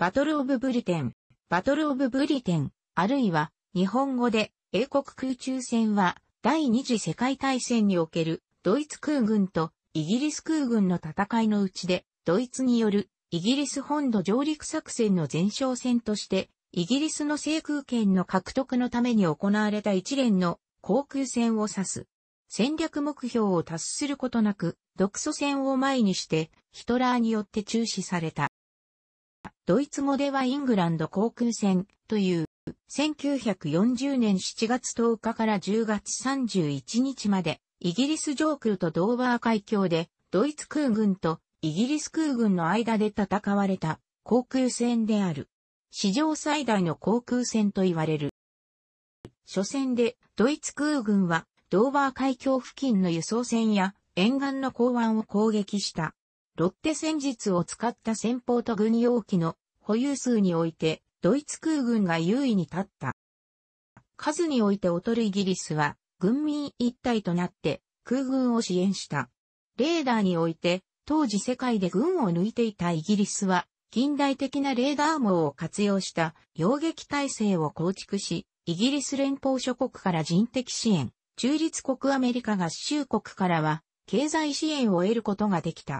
バトルオブブリテン、バトルオブブリテン、あるいは、日本語で、英国空中戦は、第二次世界大戦における、ドイツ空軍とイギリス空軍の戦いのうちで、ドイツによるイギリス本土上陸作戦の前哨戦として、イギリスの制空権の獲得のために行われた一連の航空戦を指す。戦略目標を達することなく、独ソ戦を前にして、ヒトラーによって中止された。ドイツ語ではイングランド航空船という、1940年7月10日から10月31日まで、イギリス上空とドーバー海峡で、ドイツ空軍とイギリス空軍の間で戦われた航空戦である。史上最大の航空戦と言われる。初戦でドイツ空軍はドーバー海峡付近の輸送船や沿岸の港湾を攻撃した。ロッテ戦術を使った戦法と軍用機の保有数において、ドイツ空軍が優位に立った。数において劣るイギリスは、軍民一体となって空軍を支援した。レーダーにおいて、当時世界で軍を抜いていたイギリスは、近代的なレーダー網を活用した洋撃体制を構築し、イギリス連邦諸国から人的支援、中立国アメリカ合衆国からは、経済支援を得ることができた。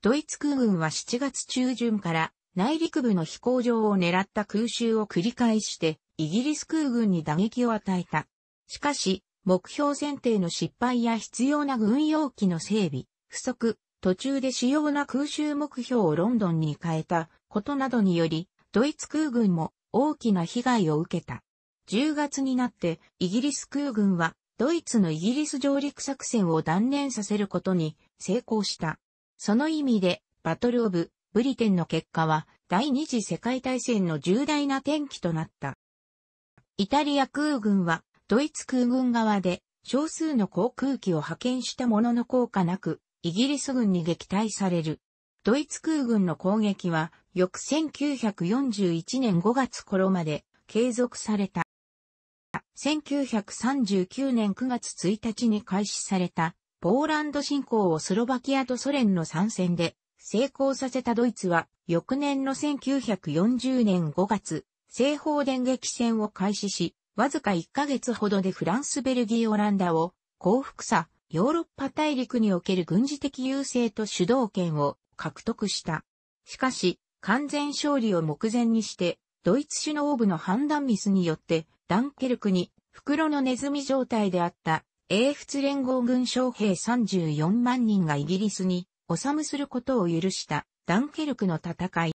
ドイツ空軍は7月中旬から内陸部の飛行場を狙った空襲を繰り返して、イギリス空軍に打撃を与えた。しかし、目標選定の失敗や必要な軍用機の整備、不足、途中で主要な空襲目標をロンドンに変えたことなどにより、ドイツ空軍も大きな被害を受けた。10月になってイギリス空軍はドイツのイギリス上陸作戦を断念させることに成功した。その意味でバトルオブブリテンの結果は第二次世界大戦の重大な転機となった。イタリア空軍はドイツ空軍側で少数の航空機を派遣したものの効果なくイギリス軍に撃退される。ドイツ空軍の攻撃は翌1941年5月頃まで継続された。1939年9月1日に開始されたポーランド侵攻をスロバキアとソ連の参戦で成功させたドイツは、翌年の1940年5月、西方電撃戦を開始し、わずか1ヶ月ほどでフランス、ベルギー、オランダを、降伏さ、ヨーロッパ大陸における軍事的優勢と主導権を獲得した。しかし、完全勝利を目前にして、ドイツ首脳部の判断ミスによって、ダンケルクに袋のネズミ状態であった英仏連合軍将兵34万人がイギリスに治することを許したダンケルクの戦い。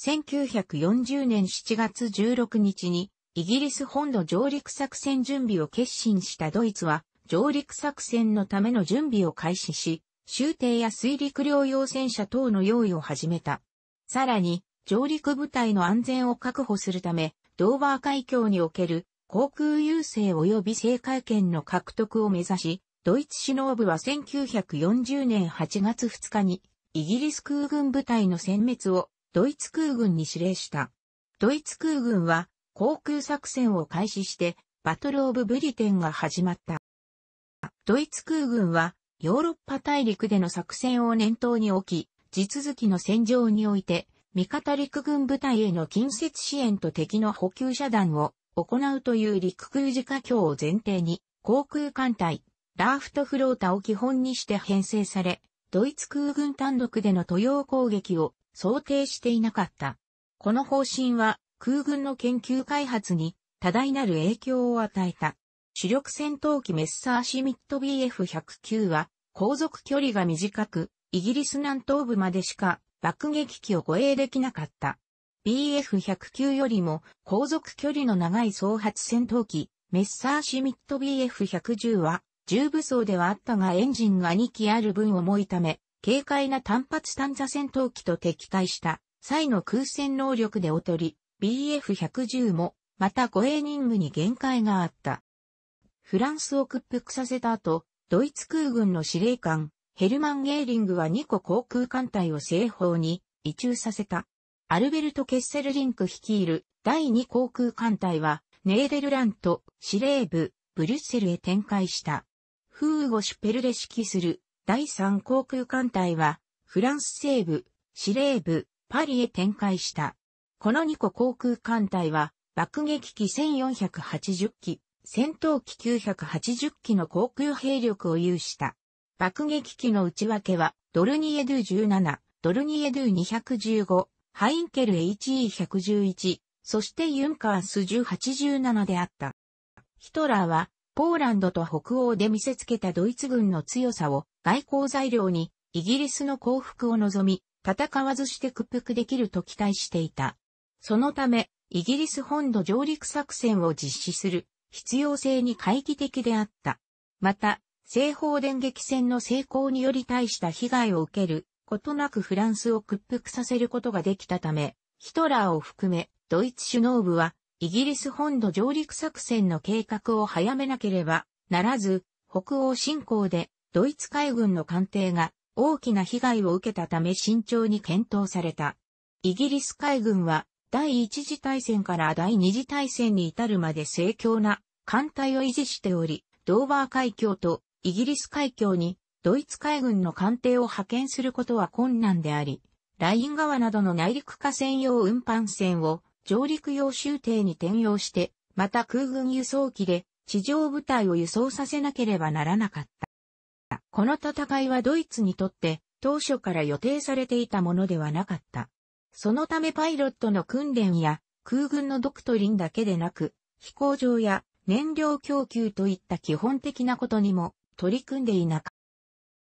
1940年7月16日にイギリス本土上陸作戦準備を決心したドイツは上陸作戦のための準備を開始し、終艇や水陸両用戦車等の用意を始めた。さらに、上陸部隊の安全を確保するため、ドーバー海峡における航空優勢及び政界権の獲得を目指し、ドイツ首脳部は1940年8月2日に、イギリス空軍部隊の殲滅をドイツ空軍に指令した。ドイツ空軍は航空作戦を開始してバトルオブブリテンが始まった。ドイツ空軍はヨーロッパ大陸での作戦を念頭に置き、地続きの戦場において、味方陸軍部隊への近接支援と敵の補給遮断を行うという陸空自家境を前提に、航空艦隊、ラーフトフロータを基本にして編成され、ドイツ空軍単独での都洋攻撃を想定していなかった。この方針は空軍の研究開発に多大なる影響を与えた。主力戦闘機メッサーシミット BF109 は航続距離が短く、イギリス南東部までしか爆撃機を護衛できなかった。BF109 よりも航続距離の長い総発戦闘機、メッサーシミット BF110 は重武装ではあったがエンジンが2機ある分重いため、軽快な単発単座戦闘機と敵対した際の空戦能力で劣り、BF110 も、また護衛任務に限界があった。フランスを屈服させた後、ドイツ空軍の司令官、ヘルマン・ゲーリングは2個航空艦隊を西方に移駐させた。アルベルト・ケッセルリンク率いる第2航空艦隊は、ネーデルラント、司令部、ブリュッセルへ展開した。フーゴ・シュペルで指揮する第3航空艦隊は、フランス西部、司令部、パリへ展開した。この2個航空艦隊は、爆撃機1480機、戦闘機980機の航空兵力を有した。爆撃機の内訳は、ドルニエドゥ17、ドルニエドゥ215、ハインケル HE111、そしてユンカース1087であった。ヒトラーは、ポーランドと北欧で見せつけたドイツ軍の強さを外交材料にイギリスの降伏を望み、戦わずして屈服できると期待していた。そのため、イギリス本土上陸作戦を実施する必要性に懐疑的であった。また、西方電撃戦の成功により大した被害を受けることなくフランスを屈服させることができたため、ヒトラーを含めドイツ首脳部はイギリス本土上陸作戦の計画を早めなければならず、北欧侵攻でドイツ海軍の艦艇が大きな被害を受けたため慎重に検討された。イギリス海軍は第一次大戦から第二次大戦に至るまで盛況な艦隊を維持しており、ドーバー海峡とイギリス海峡にドイツ海軍の艦艇を派遣することは困難であり、ライン川などの内陸河川用運搬船を上陸用終艇に転用して、また空軍輸送機で地上部隊を輸送させなければならなかった。この戦いはドイツにとって当初から予定されていたものではなかった。そのためパイロットの訓練や空軍のドクトリンだけでなく、飛行場や燃料供給といった基本的なことにも取り組んでいなかっ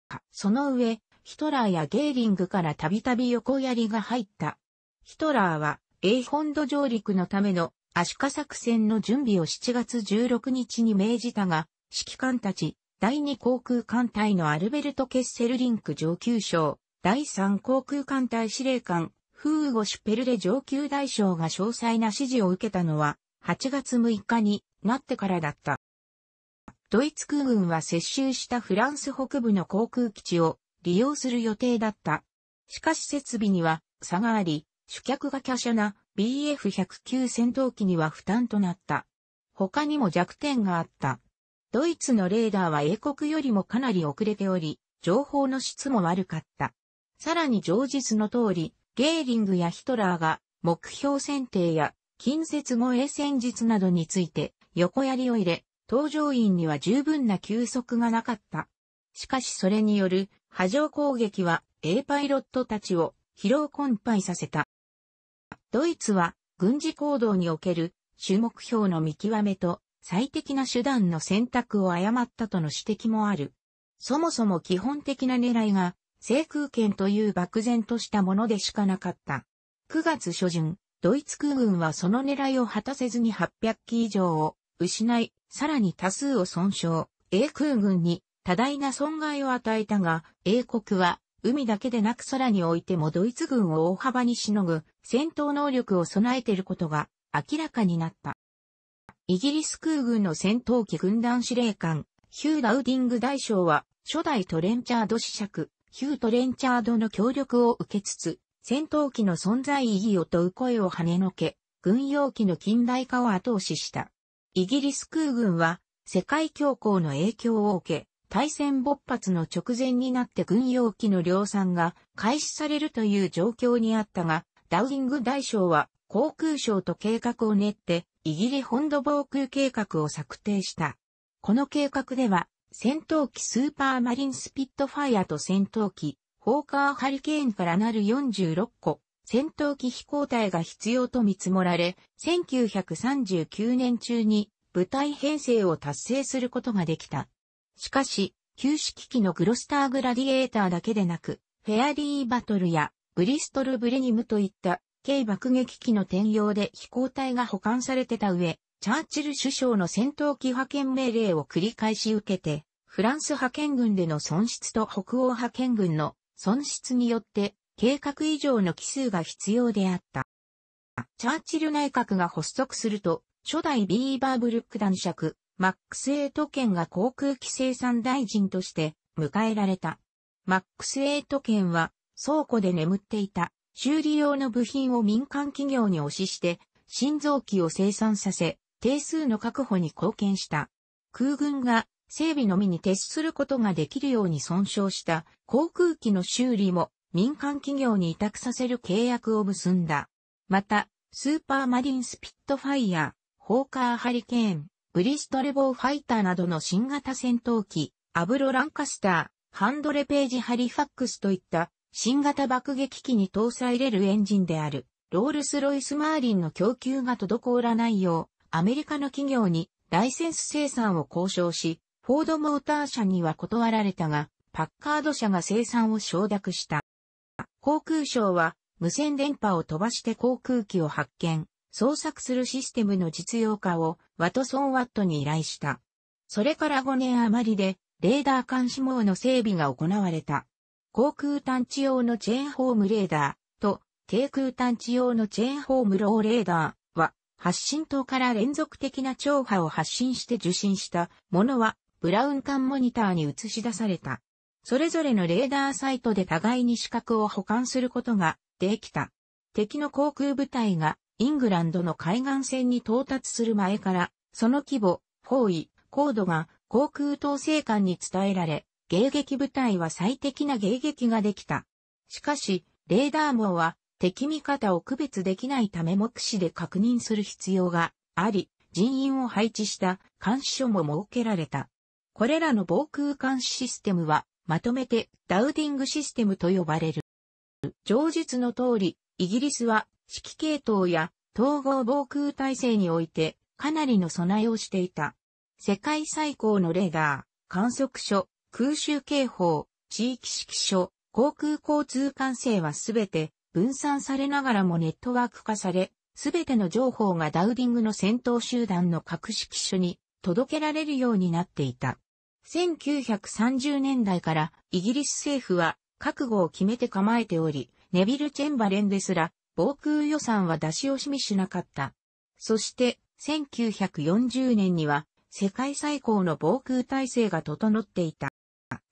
た。その上、ヒトラーやゲーリングからたびたび横やりが入った。ヒトラーは英本土上陸のためのアシカ作戦の準備を7月16日に命じたが、指揮官たち、第2航空艦隊のアルベルト・ケッセルリンク上級将、第3航空艦隊司令官、フーゴ・シュペルレ上級大将が詳細な指示を受けたのは、8月6日になってからだった。ドイツ空軍は接収したフランス北部の航空基地を利用する予定だった。しかし設備には差があり、主脚が華奢な BF109 戦闘機には負担となった。他にも弱点があった。ドイツのレーダーは英国よりもかなり遅れており、情報の質も悪かった。さらに上述の通り、ゲーリングやヒトラーが目標選定や近接護衛戦術などについて横槍を入れ、搭乗員には十分な休息がなかった。しかしそれによる波状攻撃は A パイロットたちを疲労困憊させた。ドイツは軍事行動における主目標の見極めと最適な手段の選択を誤ったとの指摘もある。そもそも基本的な狙いが制空権という漠然としたものでしかなかった。9月初旬、ドイツ空軍はその狙いを果たせずに800機以上を失い、さらに多数を損傷、英空軍に多大な損害を与えたが、英国は海だけでなく空においてもドイツ軍を大幅にしのぐ戦闘能力を備えていることが明らかになった。イギリス空軍の戦闘機軍団司令官、ヒュー・ラウディング大将は、初代トレンチャード子爵、ヒュー・トレンチャードの協力を受けつつ、戦闘機の存在意義を問う声を跳ねのけ、軍用機の近代化を後押しした。イギリス空軍は、世界恐慌の影響を受け、大戦勃発の直前になって軍用機の量産が開始されるという状況にあったが、ダウイング大将は航空省と計画を練って、イギリ本土防空計画を策定した。この計画では、戦闘機スーパーマリンスピットファイアと戦闘機、ホーカーハリケーンからなる46個、戦闘機飛行隊が必要と見積もられ、1939年中に部隊編成を達成することができた。しかし、旧式機のグロスターグラディエーターだけでなく、フェアリーバトルやブリストルブレニムといった軽爆撃機の転用で飛行隊が保管されてた上、チャーチル首相の戦闘機派遣命令を繰り返し受けて、フランス派遣軍での損失と北欧派遣軍の損失によって計画以上の奇数が必要であった。チャーチル内閣が発足すると、初代ビーバーブルック男爵、マックス・エイト県が航空機生産大臣として迎えられた。マックス・エイト県は倉庫で眠っていた修理用の部品を民間企業に押しして心臓機を生産させ定数の確保に貢献した。空軍が整備のみに徹することができるように損傷した航空機の修理も民間企業に委託させる契約を結んだ。また、スーパーマリンスピットファイヤー、ホーカーハリケーン、ブリストレボーファイターなどの新型戦闘機、アブロ・ランカスター、ハンドレページ・ハリファックスといった新型爆撃機に搭載れるエンジンである、ロールス・ロイス・マーリンの供給が滞らないよう、アメリカの企業にライセンス生産を交渉し、フォード・モーター社には断られたが、パッカード社が生産を承諾した。航空省は無線電波を飛ばして航空機を発見、創作するシステムの実用化をワトソン・ワットに依頼した。それから5年余りで、レーダー監視網の整備が行われた。航空探知用のチェーンホームレーダーと低空探知用のチェーンホームローレーダーは発信塔から連続的な超波を発信して受信したものはブラウン管モニターに映し出された。それぞれのレーダーサイトで互いに資格を保管することができた。敵の航空部隊がイングランドの海岸線に到達する前から、その規模、方位、高度が航空統制官に伝えられ、迎撃部隊は最適な迎撃ができた。しかし、レーダー網は敵味方を区別できないため目視で確認する必要があり、人員を配置した監視所も設けられた。これらの防空監視システムは、まとめてダウディングシステムと呼ばれる。上述の通り、イギリスは指揮系統や統合防空体制においてかなりの備えをしていた。世界最高のレーダー、観測所、空襲警報、地域指揮所、航空交通管制はすべて分散されながらもネットワーク化され、すべての情報がダウディングの戦闘集団の各指揮所に届けられるようになっていた。1930年代からイギリス政府は覚悟を決めて構えており、ネビル・チェンバレンですら防空予算は出し惜しみしなかった。そして、1940年には、世界最高の防空体制が整っていた。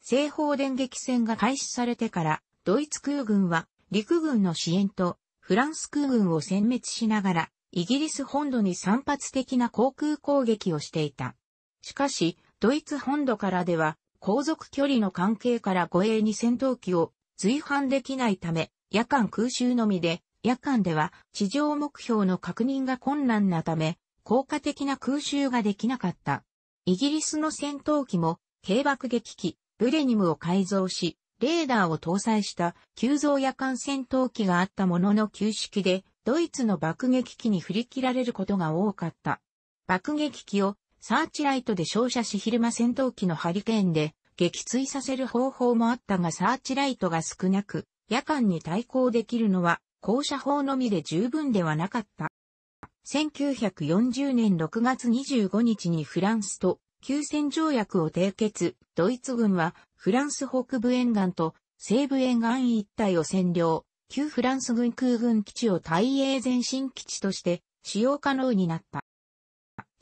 西方電撃戦が開始されてから、ドイツ空軍は陸軍の支援とフランス空軍を殲滅しながら、イギリス本土に散発的な航空攻撃をしていた。しかし、ドイツ本土からでは、航続距離の関係から護衛に戦闘機を随伴できないため、夜間空襲のみで夜間では地上目標の確認が困難なため、効果的な空襲ができなかった。イギリスの戦闘機も、軽爆撃機、ブレニムを改造し、レーダーを搭載した急増夜間戦闘機があったものの旧式で、ドイツの爆撃機に振り切られることが多かった。爆撃機をサーチライトで照射し昼間戦闘機のハリケーンで撃墜させる方法もあったがサーチライトが少なく、夜間に対抗できるのは校舎法のみで十分ではなかった。1940年6月25日にフランスと休戦条約を締結、ドイツ軍はフランス北部沿岸と西部沿岸一帯を占領、旧フランス軍空軍基地を対英前進基地として使用可能になった。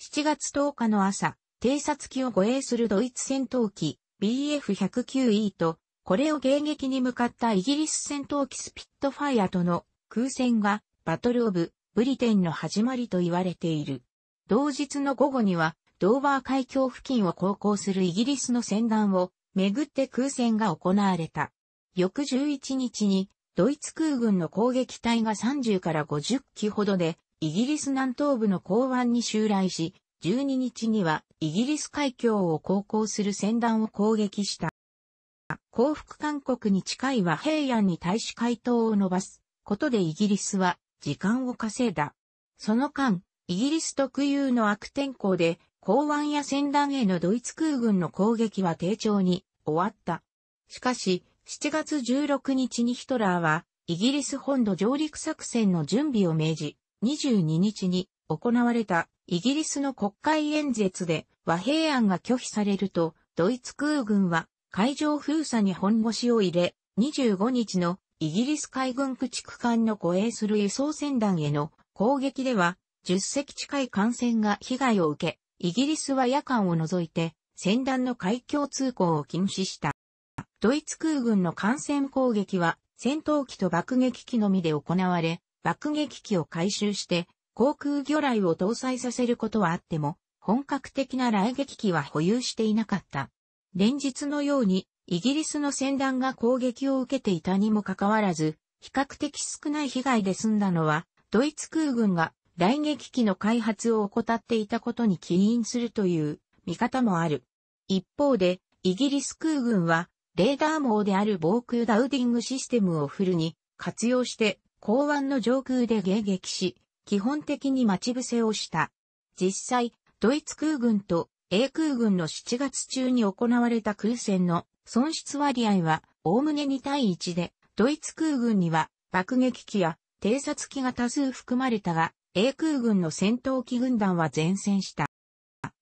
7月10日の朝、偵察機を護衛するドイツ戦闘機 BF109E と、これを迎撃に向かったイギリス戦闘機スピットファイアとの空戦がバトルオブブリテンの始まりと言われている。同日の午後にはドーバー海峡付近を航行するイギリスの船団をめぐって空戦が行われた。翌11日にドイツ空軍の攻撃隊が30から50機ほどでイギリス南東部の港湾に襲来し、12日にはイギリス海峡を航行する船団を攻撃した。幸福韓国に近い和平安に対し回答を伸ばすことでイギリスは時間を稼いだ。その間、イギリス特有の悪天候で、港湾や船団へのドイツ空軍の攻撃は低調に終わった。しかし、7月16日にヒトラーは、イギリス本土上陸作戦の準備を命じ、22日に行われたイギリスの国会演説で和平案が拒否されると、ドイツ空軍は海上封鎖に本腰を入れ、25日のイギリス海軍駆逐艦の護衛する輸送船団への攻撃では、10隻近い艦船が被害を受け、イギリスは夜間を除いて、船団の海峡通行を禁止した。ドイツ空軍の艦船攻撃は、戦闘機と爆撃機のみで行われ、爆撃機を回収して、航空魚雷を搭載させることはあっても、本格的な雷撃機は保有していなかった。連日のようにイギリスの戦団が攻撃を受けていたにもかかわらず、比較的少ない被害で済んだのは、ドイツ空軍が雷撃機の開発を怠っていたことに起因するという見方もある。一方で、イギリス空軍は、レーダー網である防空ダウディングシステムをフルに活用して、港湾の上空で迎撃し、基本的に待ち伏せをした。実際、ドイツ空軍と英空軍の7月中に行われた空戦の損失割合は、おおむね2対1で、ドイツ空軍には爆撃機や偵察機が多数含まれたが、英空軍の戦闘機軍団は前線した。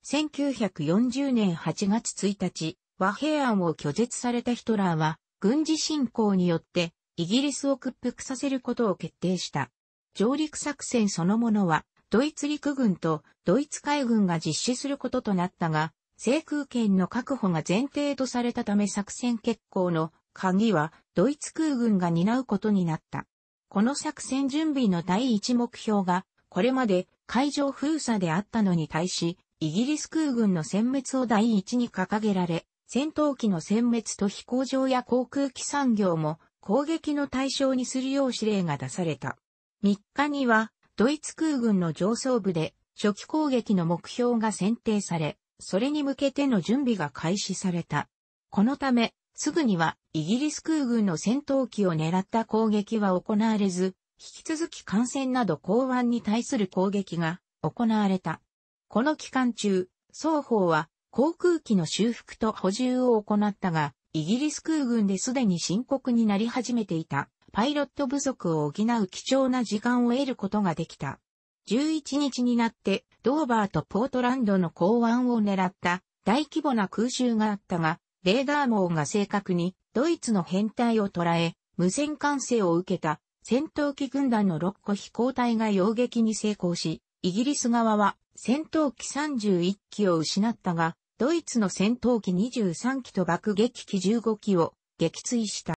1940年8月1日、和平案を拒絶されたヒトラーは、軍事侵攻によって、イギリスを屈服させることを決定した。上陸作戦そのものは、ドイツ陸軍とドイツ海軍が実施することとなったが、制空権の確保が前提とされたため作戦決行の鍵はドイツ空軍が担うことになった。この作戦準備の第一目標が、これまで海上封鎖であったのに対し、イギリス空軍の殲滅を第一に掲げられ、戦闘機の殲滅と飛行場や航空機産業も攻撃の対象にするよう指令が出された。3日には、ドイツ空軍の上層部で初期攻撃の目標が選定され、それに向けての準備が開始された。このため、すぐにはイギリス空軍の戦闘機を狙った攻撃は行われず、引き続き艦船など港湾に対する攻撃が行われた。この期間中、双方は航空機の修復と補充を行ったが、イギリス空軍ですでに深刻になり始めていたパイロット不足を補う貴重な時間を得ることができた。11日になってドーバーとポートランドの港湾を狙った大規模な空襲があったが、レーダー網が正確にドイツの編隊を捉え、無線管制を受けた戦闘機軍団の6個飛行隊が要撃に成功し、イギリス側は戦闘機31機を失ったが、ドイツの戦闘機23機と爆撃機15機を撃墜した。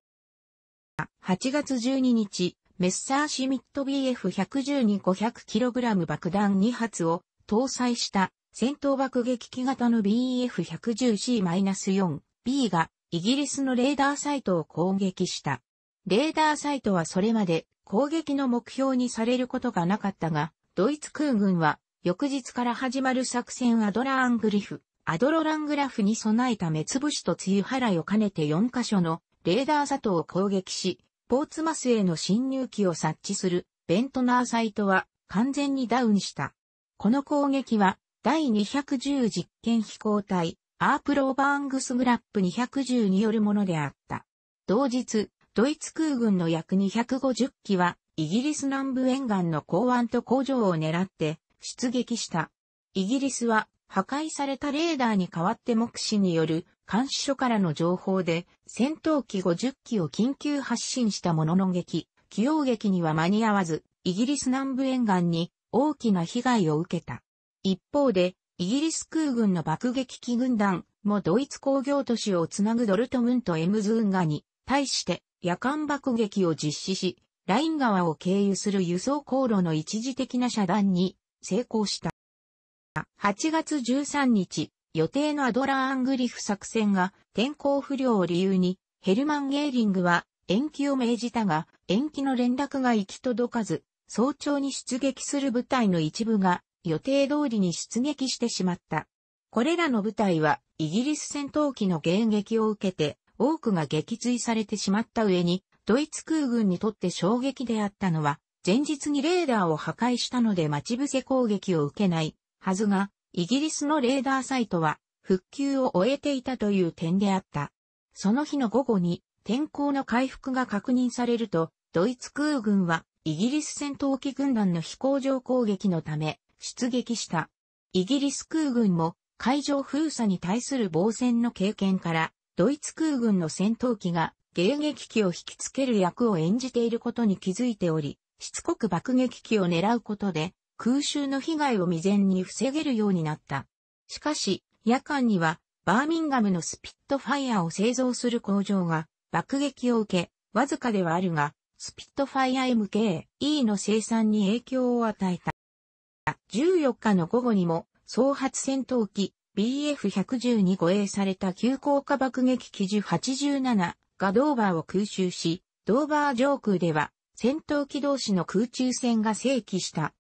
8月12日、メッサーシミット b f 1 1に5 0 0 k g 爆弾2発を搭載した戦闘爆撃機型の BF110C-4B がイギリスのレーダーサイトを攻撃した。レーダーサイトはそれまで攻撃の目標にされることがなかったが、ドイツ空軍は翌日から始まる作戦アドラングリフ、アドロラングラフに備えた目つぶしと梅雨払いを兼ねて4カ所のレーダーサトを攻撃し、ポーツマスへの侵入機を察知するベントナーサイトは完全にダウンした。この攻撃は第210実験飛行隊アープローバーングスグラップ210によるものであった。同日、ドイツ空軍の約250機はイギリス南部沿岸の港湾と工場を狙って出撃した。イギリスは破壊されたレーダーに代わって目視による監視所からの情報で、戦闘機50機を緊急発進したものの撃、起用撃には間に合わず、イギリス南部沿岸に大きな被害を受けた。一方で、イギリス空軍の爆撃機軍団もドイツ工業都市をつなぐドルトムント・エムズ運河に対して夜間爆撃を実施し、ライン川を経由する輸送航路の一時的な遮断に成功した。8月13日、予定のアドラーアングリフ作戦が天候不良を理由に、ヘルマン・ゲーリングは延期を命じたが、延期の連絡が行き届かず、早朝に出撃する部隊の一部が予定通りに出撃してしまった。これらの部隊はイギリス戦闘機の迎撃を受けて多くが撃墜されてしまった上に、ドイツ空軍にとって衝撃であったのは、前日にレーダーを破壊したので待ち伏せ攻撃を受けないはずが、イギリスのレーダーサイトは復旧を終えていたという点であった。その日の午後に天候の回復が確認されると、ドイツ空軍はイギリス戦闘機軍団の飛行場攻撃のため出撃した。イギリス空軍も海上封鎖に対する防戦の経験から、ドイツ空軍の戦闘機が迎撃機を引きつける役を演じていることに気づいており、しつこく爆撃機を狙うことで空襲の被害を未然に防げるようになった。しかし、夜間には、バーミンガムのスピットファイアを製造する工場が爆撃を受け、わずかではあるが、スピットファイア MKE の生産に影響を与えた。14日の午後にも、総発戦闘機 BF110 に護衛された急降下爆撃機銃87がドーバーを空襲し、ドーバー上空では戦闘機同士の空中戦が正規した。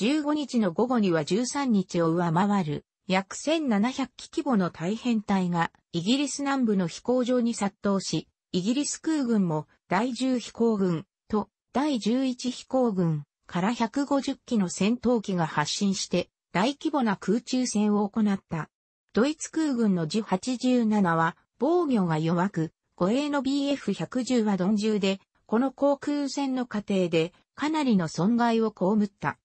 15日の午後には13日を上回る約1700機規模の大変隊がイギリス南部の飛行場に殺到し、イギリス空軍も第10飛行軍と第11飛行軍から150機の戦闘機が発進して大規模な空中戦を行った。ドイツ空軍の G87 は防御が弱く、護衛の BF110 は鈍重で、この航空戦の過程でかなりの損害を被った。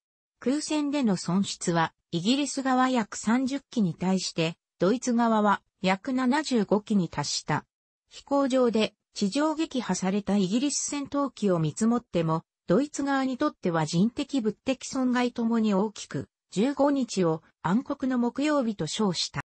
空戦での損失は、イギリス側約30機に対して、ドイツ側は約75機に達した。飛行場で地上撃破されたイギリス戦闘機を見積もっても、ドイツ側にとっては人的物的損害ともに大きく、15日を暗黒の木曜日と称した。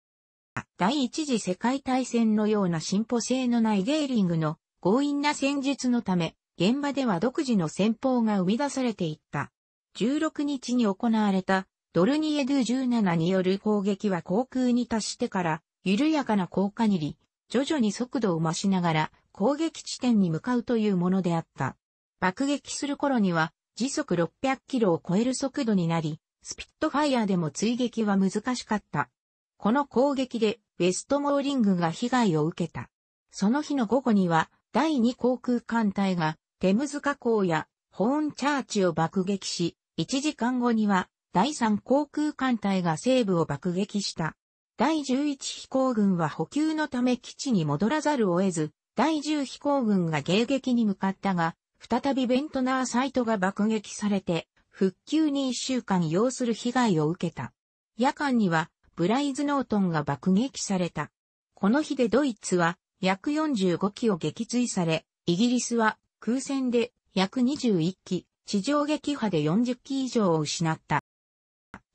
第一次世界大戦のような進歩性のないゲーリングの強引な戦術のため、現場では独自の戦法が生み出されていった。16日に行われたドルニエドゥ17による攻撃は航空に達してから緩やかな降下にり、徐々に速度を増しながら攻撃地点に向かうというものであった。爆撃する頃には時速600キロを超える速度になり、スピットファイアでも追撃は難しかった。この攻撃でウェストモーリングが被害を受けた。その日の午後には第2航空艦隊がテムズ河口やホーンチャーチを爆撃し、1時間後には、第3航空艦隊が西部を爆撃した。第11飛行軍は補給のため基地に戻らざるを得ず、第10飛行軍が迎撃に向かったが、再びベントナーサイトが爆撃されて、復旧に1週間要する被害を受けた。夜間には、ブライズノートンが爆撃された。この日でドイツは、約45機を撃墜され、イギリスは空戦で約21機、地上撃破で40機以上を失った。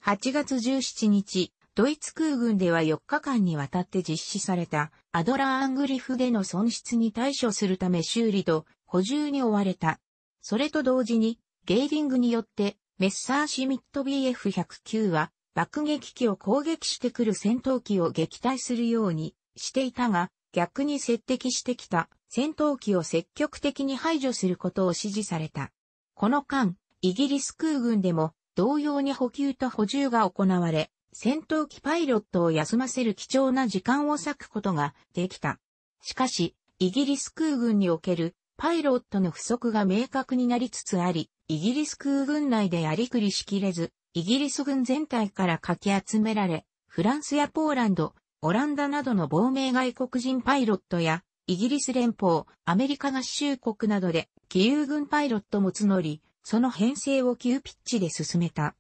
8月17日、ドイツ空軍では4日間にわたって実施されたアドラーアングリフでの損失に対処するため修理と補充に追われた。それと同時にゲーリングによってメッサーシミット BF109 は爆撃機を攻撃してくる戦闘機を撃退するようにしていたが逆に接敵してきた戦闘機を積極的に排除することを指示された。この間、イギリス空軍でも同様に補給と補充が行われ、戦闘機パイロットを休ませる貴重な時間を割くことができた。しかし、イギリス空軍におけるパイロットの不足が明確になりつつあり、イギリス空軍内でやりくりしきれず、イギリス軍全体からかき集められ、フランスやポーランド、オランダなどの亡命外国人パイロットや、イギリス連邦、アメリカ合衆国などで義勇軍パイロットも募り、その編成を急ピッチで進めた。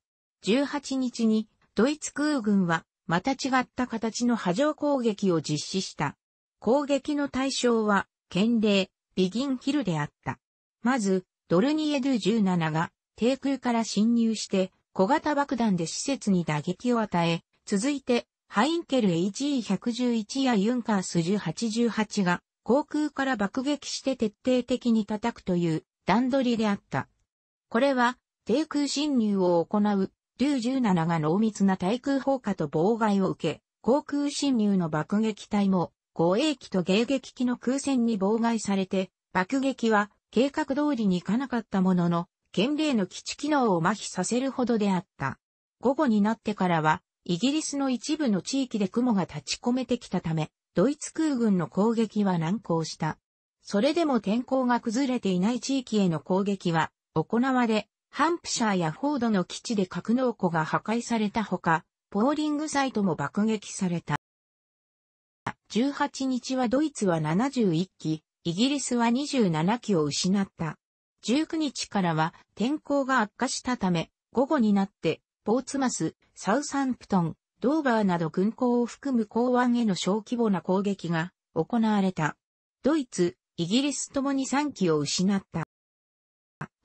18日に、ドイツ空軍は、また違った形の波状攻撃を実施した。攻撃の対象は、県令、ビギンヒルであった。まず、ドルニエドゥ17が、低空から侵入して、小型爆弾で施設に打撃を与え、続いて、ハインケル h e 1 1 1やユンカース1088が航空から爆撃して徹底的に叩くという段取りであった。これは、低空侵入を行う、竜17が濃密な対空砲火と妨害を受け、航空侵入の爆撃隊も、護衛機と迎撃機の空戦に妨害されて、爆撃は計画通りにいかなかったものの、県令の基地機能を麻痺させるほどであった。午後になってからは、イギリスの一部の地域で雲が立ち込めてきたため、ドイツ空軍の攻撃は難航した。それでも天候が崩れていない地域への攻撃は行われ、ハンプシャーやフォードの基地で格納庫が破壊されたほか、ポーリングサイトも爆撃された。18日はドイツは71機、イギリスは27機を失った。19日からは天候が悪化したため、午後になって、ポーツマス、サウサンプトン、ドーバーなど軍港を含む港湾への小規模な攻撃が行われた。ドイツ、イギリスともに3機を失った。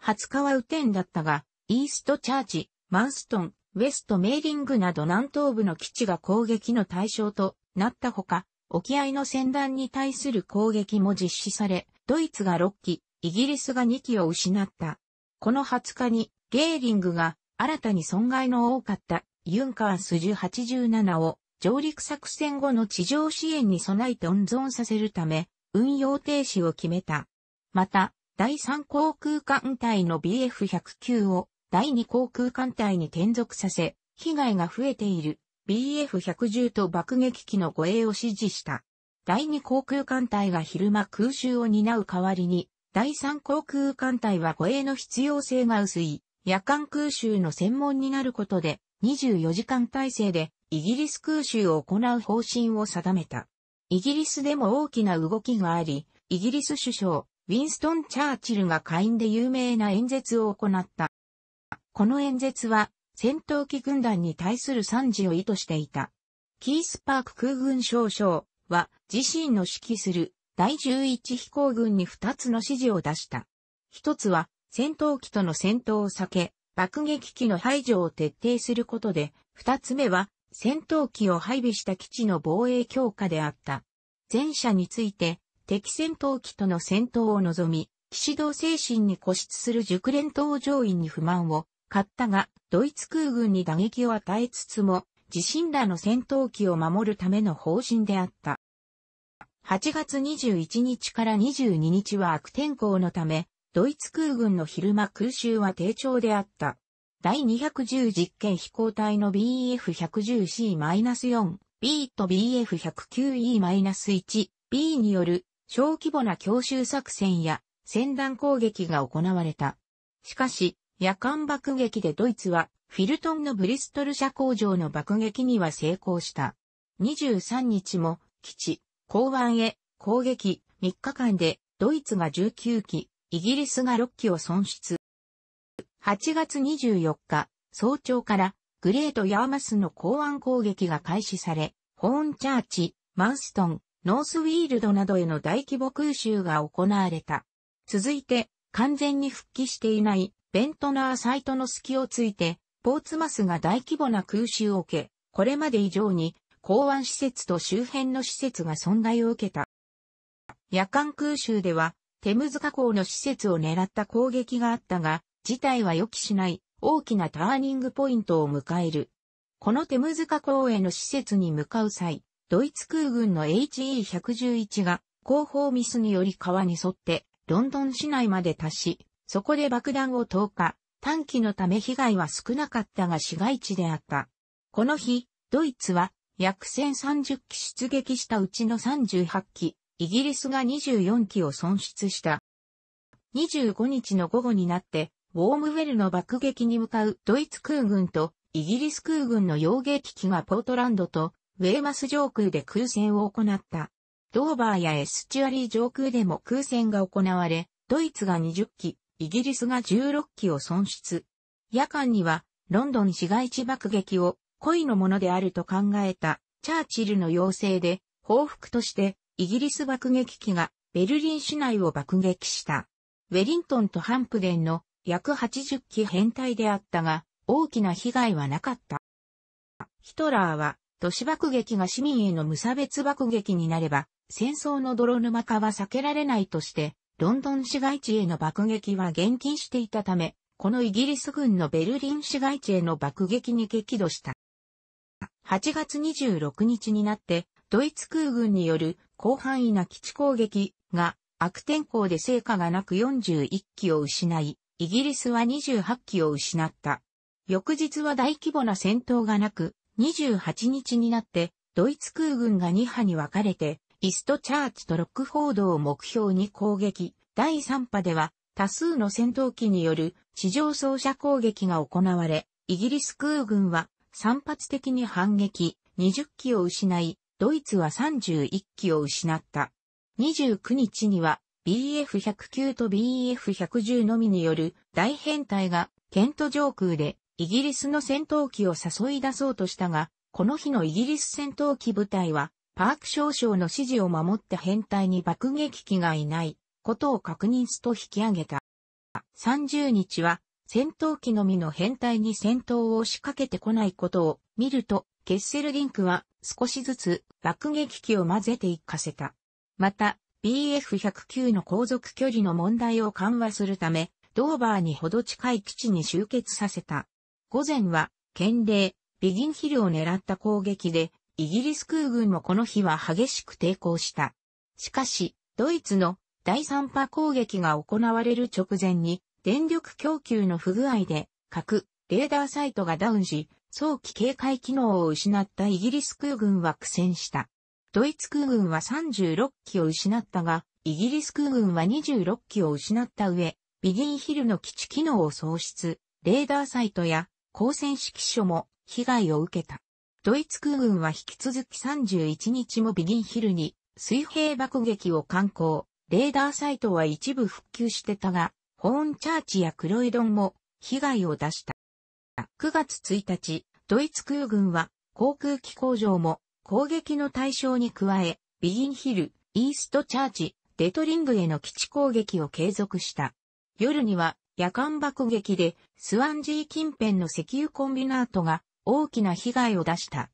20日は雨天だったが、イーストチャーチ、マンストン、ウェストメーリングなど南東部の基地が攻撃の対象となったほか、沖合の戦団に対する攻撃も実施され、ドイツが6機、イギリスが2機を失った。この20日に、ゲーリングが新たに損害の多かったユンカース1087を上陸作戦後の地上支援に備えて温存させるため、運用停止を決めた。また、第3航空艦隊の BF109 を第2航空艦隊に転属させ、被害が増えている BF110 と爆撃機の護衛を指示した。第2航空艦隊が昼間空襲を担う代わりに、第3航空艦隊は護衛の必要性が薄い、夜間空襲の専門になることで、24時間体制でイギリス空襲を行う方針を定めた。イギリスでも大きな動きがあり、イギリス首相、ウィンストン・チャーチルが下院で有名な演説を行った。この演説は、戦闘機軍団に対する惨事を意図していた。キースパーク空軍少将は、自身の指揮する第11飛行軍に2つの指示を出した。一つは、戦闘機との戦闘を避け、爆撃機の排除を徹底することで、二つ目は、戦闘機を配備した基地の防衛強化であった。前者について、敵戦闘機との戦闘を望み、騎士道精神に固執する熟練搭乗員に不満を買ったが、ドイツ空軍に打撃を与えつつも、自身らの戦闘機を守るための方針であった。8月21日から22日は悪天候のため、ドイツ空軍の昼間空襲は低調であった。第210実験飛行隊の BF110C-4、B と BF109E-1、B による小規模な強襲作戦や戦弾攻撃が行われた。しかし、夜間爆撃でドイツはフィルトンのブリストル社工場の爆撃には成功した。23日も基地、港湾へ攻撃3日間でドイツが19機、イギリスが6機を損失。8月24日、早朝からグレート・ヤーマスの港湾攻撃が開始され、ホーンチャーチ、マンストン、ノースウィールドなどへの大規模空襲が行われた。続いて、完全に復帰していないベントナーサイトの隙をついて、ポーツマスが大規模な空襲を受け、これまで以上に港湾施設と周辺の施設が損害を受けた。夜間空襲ではテムズ河口の施設を狙った攻撃があったが、事態は予期しない大きなターニングポイントを迎える。このテムズ河口への施設に向かう際、ドイツ空軍の HE111 が後方ミスにより川に沿ってロンドン市内まで達し、そこで爆弾を投下。短期のため被害は少なかったが市街地であった。この日、ドイツは約1030機出撃したうちの38機、イギリスが24機を損失した。25日の午後になって、ウォームウェルの爆撃に向かうドイツ空軍とイギリス空軍の洋撃機がポートランドとウェーマス上空で空戦を行った。ドーバーやエスチュアリー上空でも空戦が行われ、ドイツが20機、イギリスが16機を損失。夜間には、ロンドン市街地爆撃を、故意のものであると考えた、チャーチルの要請で、報復として、イギリス爆撃機がベルリン市内を爆撃した。ウェリントンとハンプデンの約80機編隊であったが、大きな被害はなかった。ヒトラーは、都市爆撃が市民への無差別爆撃になれば、戦争の泥沼化は避けられないとして、ロンドン市街地への爆撃は厳禁していたため、このイギリス軍のベルリン市街地への爆撃に激怒した。8月26日になって、ドイツ空軍による広範囲な基地攻撃が悪天候で成果がなく41機を失い、イギリスは28機を失った。翌日は大規模な戦闘がなく、28日になって、ドイツ空軍が2波に分かれて、イストチャーチとロックフォードを目標に攻撃。第3波では、多数の戦闘機による地上走射攻撃が行われ、イギリス空軍は散発的に反撃、20機を失い、ドイツは31機を失った。29日には BF109 と BF110 のみによる大編隊がケント上空でイギリスの戦闘機を誘い出そうとしたが、この日のイギリス戦闘機部隊はパーク少将の指示を守って編隊に爆撃機がいないことを確認すと引き上げた。30日は戦闘機のみの編隊に戦闘を仕掛けてこないことを見るとケッセルリンクは少しずつ爆撃機を混ぜていかせた。また、BF109 の航続距離の問題を緩和するため、ドーバーにほど近い基地に集結させた。午前は、県令、ビギンヒルを狙った攻撃で、イギリス空軍もこの日は激しく抵抗した。しかし、ドイツの第3波攻撃が行われる直前に、電力供給の不具合で、各レーダーサイトがダウンし、早期警戒機能を失ったイギリス空軍は苦戦した。ドイツ空軍は36機を失ったが、イギリス空軍は26機を失った上、ビギンヒルの基地機能を喪失、レーダーサイトや光線指揮所も被害を受けた。ドイツ空軍は引き続き31日もビギンヒルに水平爆撃を観光。レーダーサイトは一部復旧してたが、ホーンチャーチやクロイドンも被害を出した。9月1日、ドイツ空軍は航空機工場も攻撃の対象に加え、ビギンヒル、イーストチャーチ、デトリングへの基地攻撃を継続した。夜には夜間爆撃でスワンジー近辺の石油コンビナートが大きな被害を出した。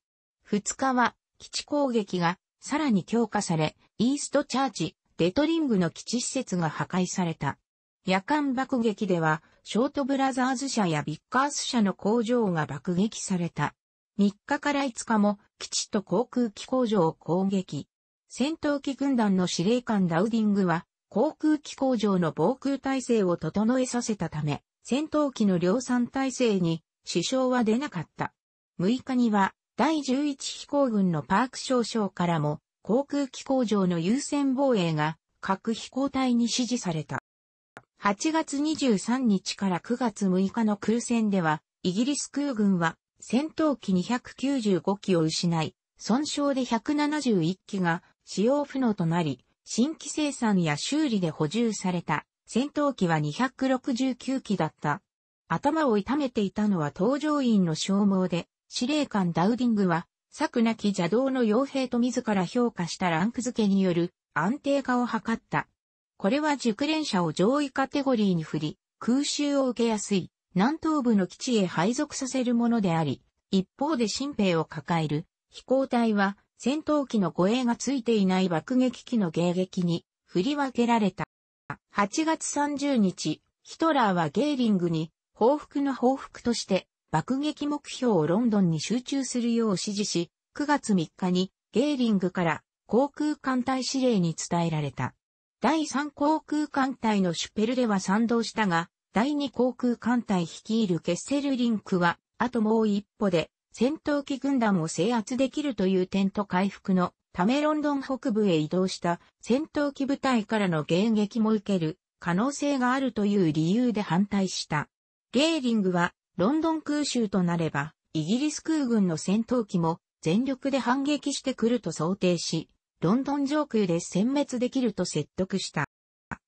2日は基地攻撃がさらに強化され、イーストチャーチ、デトリングの基地施設が破壊された。夜間爆撃ではショートブラザーズ社やビッカース社の工場が爆撃された。3日から5日も基地と航空機工場を攻撃。戦闘機軍団の司令官ダウディングは航空機工場の防空体制を整えさせたため、戦闘機の量産体制に支障は出なかった。6日には第11飛行軍のパーク少将からも航空機工場の優先防衛が各飛行隊に指示された。8月23日から9月6日の空戦では、イギリス空軍は戦闘機295機を失い、損傷で171機が使用不能となり、新規生産や修理で補充された戦闘機は269機だった。頭を痛めていたのは搭乗員の消耗で、司令官ダウディングは、策なき邪道の傭兵と自ら評価したランク付けによる安定化を図った。これは熟練者を上位カテゴリーに振り、空襲を受けやすい南東部の基地へ配属させるものであり、一方で新兵を抱える飛行隊は戦闘機の護衛がついていない爆撃機の迎撃に振り分けられた。8月30日、ヒトラーはゲーリングに報復の報復として爆撃目標をロンドンに集中するよう指示し、9月3日にゲーリングから航空艦隊指令に伝えられた。第3航空艦隊のシュペルレは賛同したが、第2航空艦隊率いるケッセルリンクは、あともう一歩で、戦闘機軍団を制圧できるという点と回復のためロンドン北部へ移動した戦闘機部隊からの迎撃も受ける可能性があるという理由で反対した。ゲーリングはロンドン空襲となればイギリス空軍の戦闘機も全力で反撃してくると想定し、ロンドン上空で殲滅できると説得した。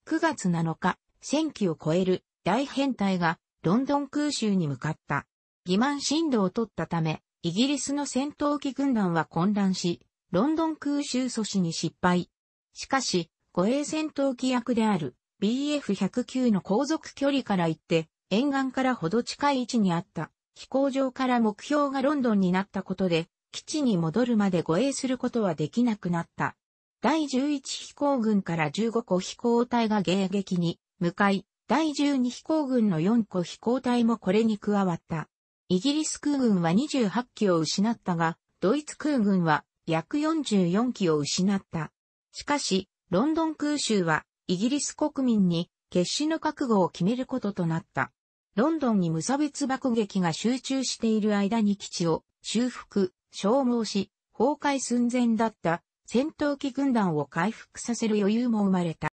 9月7日、1000機を超える大変態がロンドン空襲に向かった。欺瞞進度を取ったため、イギリスの戦闘機軍団は混乱し、ロンドン空襲阻止に失敗。しかし、護衛戦闘機役である BF109 の航続距離から行って、沿岸からほど近い位置にあった飛行場から目標がロンドンになったことで、基地に戻るまで護衛することはできなくなった。第11飛行軍から15個飛行隊が迎撃に向かい、第12飛行軍の4個飛行隊もこれに加わった。イギリス空軍は28機を失ったが、ドイツ空軍は約44機を失った。しかし、ロンドン空襲はイギリス国民に決死の覚悟を決めることとなった。ロンドンに無差別爆撃が集中している間に基地を修復、消耗し、崩壊寸前だった戦闘機軍団を回復させる余裕も生まれた。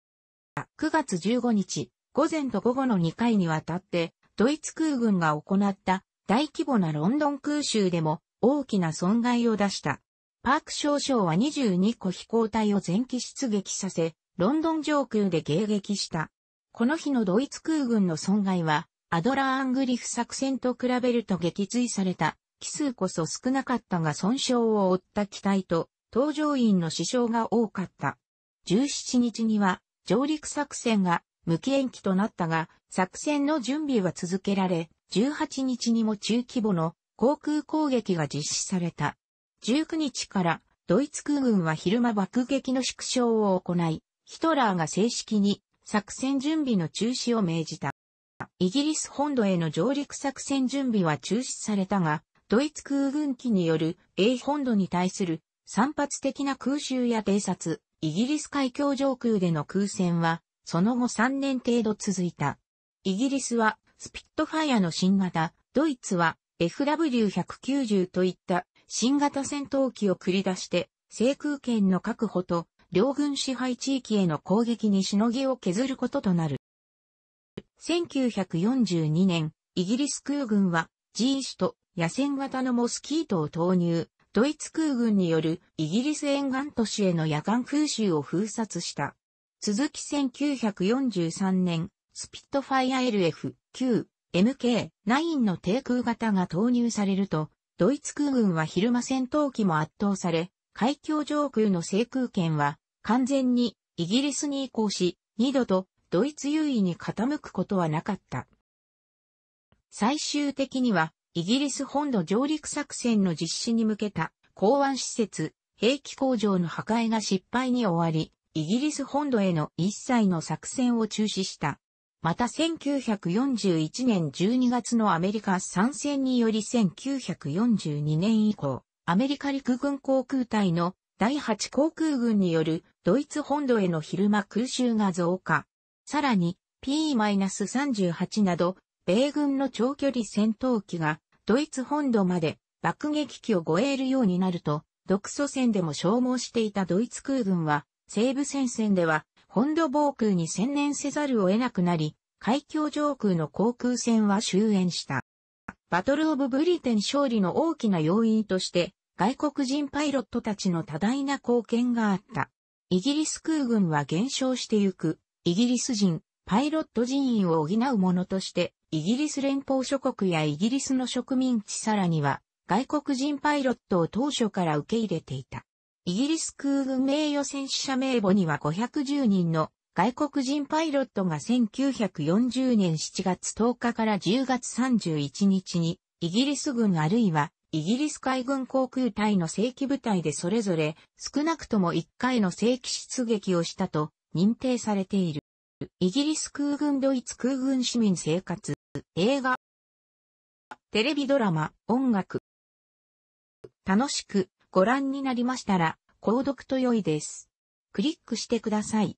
9月15日、午前と午後の2回にわたって、ドイツ空軍が行った大規模なロンドン空襲でも大きな損害を出した。パーク少将は22個飛行隊を全機出撃させ、ロンドン上空で迎撃した。この日のドイツ空軍の損害は、アドラー・アングリフ作戦と比べると撃墜された機数こそ少なかったが損傷を負った機体と、搭乗員の死傷が多かった。17日には、上陸作戦が無期延期となったが、作戦の準備は続けられ、18日にも中規模の航空攻撃が実施された。19日からドイツ空軍は昼間爆撃の縮小を行い、ヒトラーが正式に作戦準備の中止を命じた。イギリス本土への上陸作戦準備は中止されたが、ドイツ空軍機による A 本土に対する散発的な空襲や偵察、イギリス海峡上空での空戦は、その後3年程度続いた。イギリスは、スピットファイアの新型、ドイツは、FW190 といった新型戦闘機を繰り出して、制空権の確保と、両軍支配地域への攻撃にしのぎを削ることとなる。1942年、イギリス空軍は、G 首と野戦型のモスキートを投入、ドイツ空軍によるイギリス沿岸都市への夜間空襲を封殺した。続き1943年、スピットファイア LF9、MK9 の低空型が投入されると、ドイツ空軍は昼間戦闘機も圧倒され、海峡上空の制空権は完全にイギリスに移行し、二度とドイツ優位に傾くことはなかった。最終的にはイギリス本土上陸作戦の実施に向けた港湾施設、兵器工場の破壊が失敗に終わり、イギリス本土への一切の作戦を中止した。また1941年12月のアメリカ参戦により1942年以降、アメリカ陸軍航空隊の第8航空軍によるドイツ本土への昼間空襲が増加。さらに P-38 など、米軍の長距離戦闘機がドイツ本土まで爆撃機を護衛るようになると、独ソ戦でも消耗していたドイツ空軍は、西部戦線では本土防空に専念せざるを得なくなり、海峡上空の航空戦は終焉した。バトルオブブリテン勝利の大きな要因として、外国人パイロットたちの多大な貢献があった。イギリス空軍は減少してゆく、イギリス人、パイロット人員を補うものとして、イギリス連邦諸国やイギリスの植民地さらには、外国人パイロットを当初から受け入れていた。イギリス空軍名誉戦士者名簿には510人の外国人パイロットが1940年7月10日から10月31日に、イギリス軍あるいはイギリス海軍航空隊の正規部隊でそれぞれ少なくとも1回の正規出撃をしたと認定されている。イギリス空軍ドイツ空軍市民生活映画、テレビドラマ、音楽。楽しくご覧になりましたら、購読と良いです。クリックしてください。